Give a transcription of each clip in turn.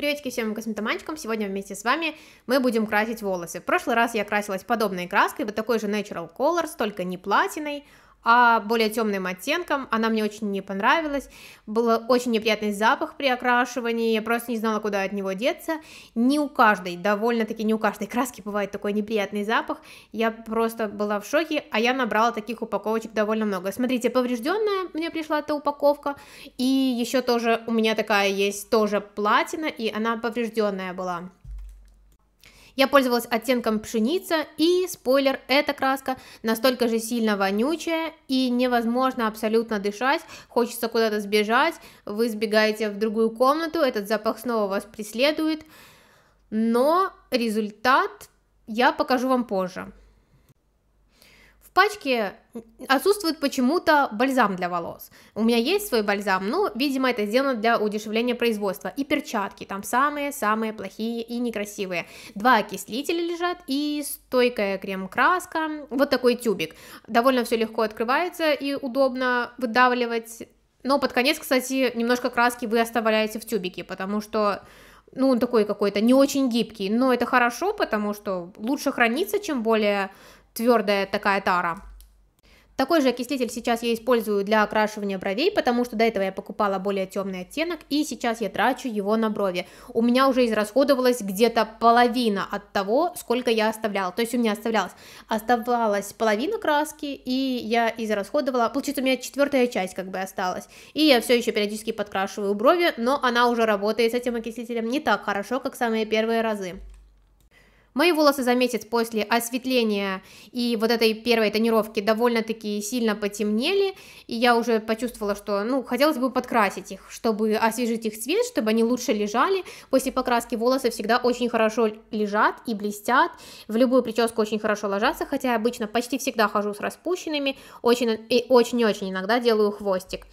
Приветики всем косметоманчикам, сегодня вместе с вами мы будем красить волосы. В прошлый раз я красилась подобной краской, вот такой же Natural Colors, только не платиной, а более темным оттенком. Она мне очень не понравилась. Был очень неприятный запах при окрашивании. Я просто не знала, куда от него деться. Не у каждой, довольно-таки не у каждой краски бывает такой неприятный запах. Я просто была в шоке, а я набрала таких упаковочек довольно много. Смотрите, поврежденная мне пришла эта упаковка. И еще тоже у меня такая есть тоже платина, и она поврежденная была. Я пользовалась оттенком пшеница, и, спойлер, эта краска настолько же сильно вонючая, и невозможно абсолютно дышать, хочется куда-то сбежать, вы сбегаете в другую комнату, этот запах снова вас преследует, но результат я покажу вам позже. В пачке отсутствует почему-то бальзам для волос. У меня есть свой бальзам, но, видимо, это сделано для удешевления производства. И перчатки, там самые-самые плохие и некрасивые. Два окислителя лежат и стойкая крем-краска. Вот такой тюбик. Довольно все легко открывается и удобно выдавливать. Но под конец, кстати, немножко краски вы оставляете в тюбике, потому что ну, он такой какой-то не очень гибкий, но это хорошо, потому что лучше хранится, чем более твердая такая тара. Такой же окислитель сейчас я использую для окрашивания бровей, потому что до этого я покупала более темный оттенок, и сейчас я трачу его на брови. У меня уже израсходовалась где-то половина от того, сколько я оставляла. То есть у меня оставлялось, оставалась половина краски, и я израсходовала, получается у меня четвертая часть как бы осталась. И я все еще периодически подкрашиваю брови, но она уже работает с этим окислителем не так хорошо, как самые первые разы. Мои волосы за месяц после осветления и вот этой первой тонировки довольно-таки сильно потемнели, и я уже почувствовала, что, ну, хотелось бы подкрасить их, чтобы освежить их цвет, чтобы они лучше лежали. После покраски волосы всегда очень хорошо лежат и блестят, в любую прическу очень хорошо ложатся, хотя я обычно почти всегда хожу с распущенными, очень и очень-очень иногда делаю хвостик.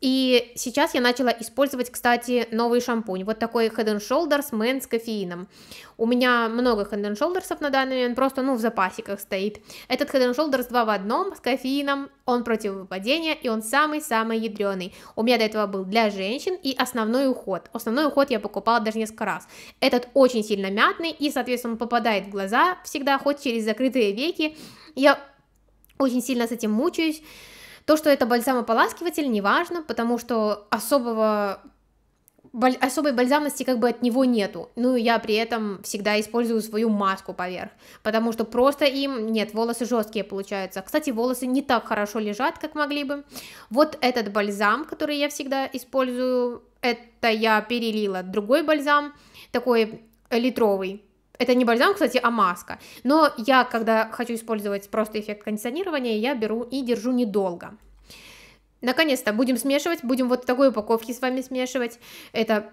И сейчас я начала использовать, кстати, новый шампунь. Вот такой Head and Shoulders Men с кофеином. У меня много Head and Shoulders на данный момент, просто, ну, в запасиках стоит. Этот Head and Shoulders 2 в одном с кофеином, он против выпадения, и он самый-самый ядреный. У меня до этого был для женщин и основной уход. Основной уход я покупала даже несколько раз. Этот очень сильно мятный, и, соответственно, он попадает в глаза всегда, хоть через закрытые веки. Я очень сильно с этим мучаюсь то, что это бальзам-ополаскиватель, неважно, потому что особого Баль... особой бальзамности как бы от него нету. Ну, я при этом всегда использую свою маску поверх, потому что просто им, нет, волосы жесткие получаются. Кстати, волосы не так хорошо лежат, как могли бы. Вот этот бальзам, который я всегда использую, это я перелила другой бальзам, такой литровый, это не бальзам, кстати, а маска. Но я, когда хочу использовать просто эффект кондиционирования, я беру и держу недолго. Наконец-то будем смешивать, будем вот в такой упаковке с вами смешивать. Это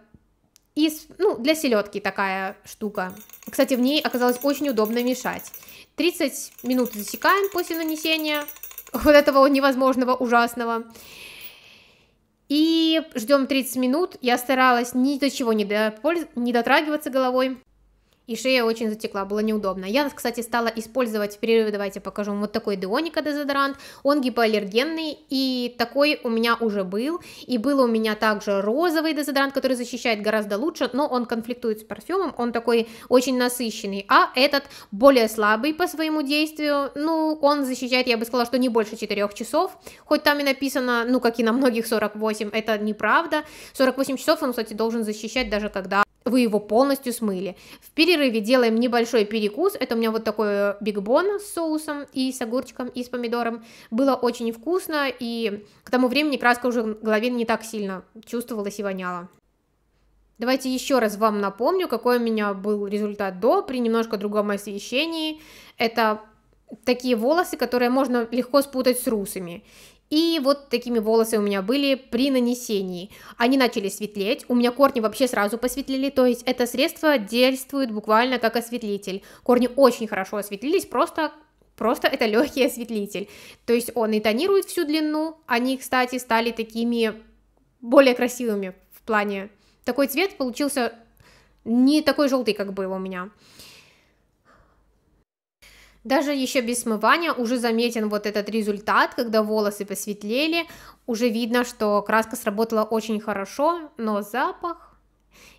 из, ну, для селедки такая штука. Кстати, в ней оказалось очень удобно мешать. 30 минут засекаем после нанесения вот этого невозможного, ужасного. И ждем 30 минут. Я старалась ни до чего не, до, не дотрагиваться головой и шея очень затекла, было неудобно. Я, кстати, стала использовать в перерыве, давайте покажу, вот такой Деоника дезодорант, он гипоаллергенный, и такой у меня уже был, и был у меня также розовый дезодорант, который защищает гораздо лучше, но он конфликтует с парфюмом, он такой очень насыщенный, а этот более слабый по своему действию, ну, он защищает, я бы сказала, что не больше 4 часов, хоть там и написано, ну, как и на многих 48, это неправда, 48 часов он, кстати, должен защищать даже когда вы его полностью смыли. В перерыве делаем небольшой перекус, это у меня вот такой бигбон э, с соусом и с огурчиком и с помидором. Было очень вкусно, и к тому времени краска уже в голове не так сильно чувствовалась и воняла. Давайте еще раз вам напомню, какой у меня был результат до при немножко другом освещении. Это такие волосы, которые можно легко спутать с русами. И вот такими волосы у меня были при нанесении. Они начали светлеть, у меня корни вообще сразу посветлели, то есть это средство действует буквально как осветлитель. Корни очень хорошо осветлились, просто Просто это легкий осветлитель. То есть он и тонирует всю длину. Они, кстати, стали такими более красивыми в плане. Такой цвет получился не такой желтый, как был у меня. Даже еще без смывания уже заметен вот этот результат, когда волосы посветлели, уже видно, что краска сработала очень хорошо, но запах...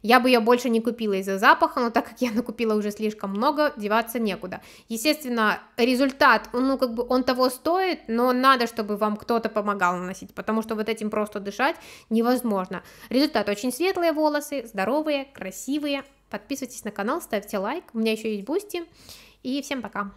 Я бы ее больше не купила из-за запаха, но так как я накупила уже слишком много, деваться некуда. Естественно, результат, ну как бы он того стоит, но надо, чтобы вам кто-то помогал наносить, потому что вот этим просто дышать невозможно. Результат очень светлые волосы, здоровые, красивые. Подписывайтесь на канал, ставьте лайк, у меня еще есть бусти, и всем пока.